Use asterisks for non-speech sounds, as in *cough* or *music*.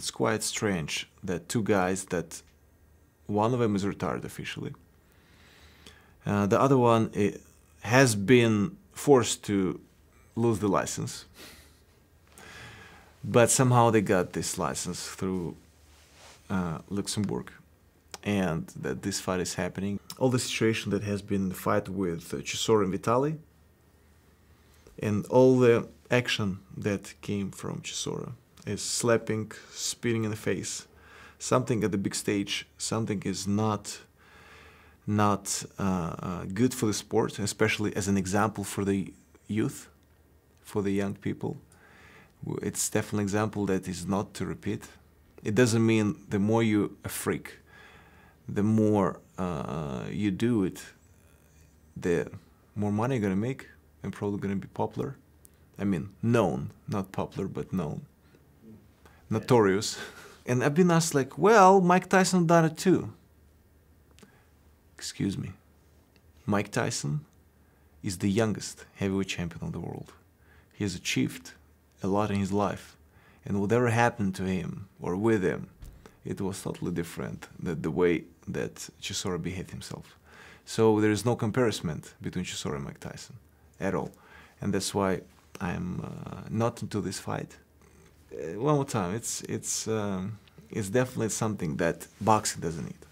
It's quite strange that two guys that one of them is retired officially. Uh, the other one eh, has been forced to lose the license. But somehow they got this license through uh, Luxembourg and that this fight is happening. All the situation that has been the fight with uh, Chisora and Vitali and all the action that came from Chisora is slapping, spitting in the face. Something at the big stage, something is not not uh, uh, good for the sport, especially as an example for the youth, for the young people. It's definitely an example that is not to repeat. It doesn't mean the more you're a freak, the more uh, you do it, the more money you're gonna make and probably gonna be popular. I mean, known, not popular, but known notorious. *laughs* And I've been asked like, well, Mike Tyson done it too. Excuse me. Mike Tyson is the youngest heavyweight champion of the world. He has achieved a lot in his life. And whatever happened to him or with him, it was totally different than the way that Chisora behaved himself. So there is no comparison between Chisora and Mike Tyson at all. And that's why I'm uh, not into this fight. Uh, one more time, it's it's um, it's definitely something that boxing doesn't need.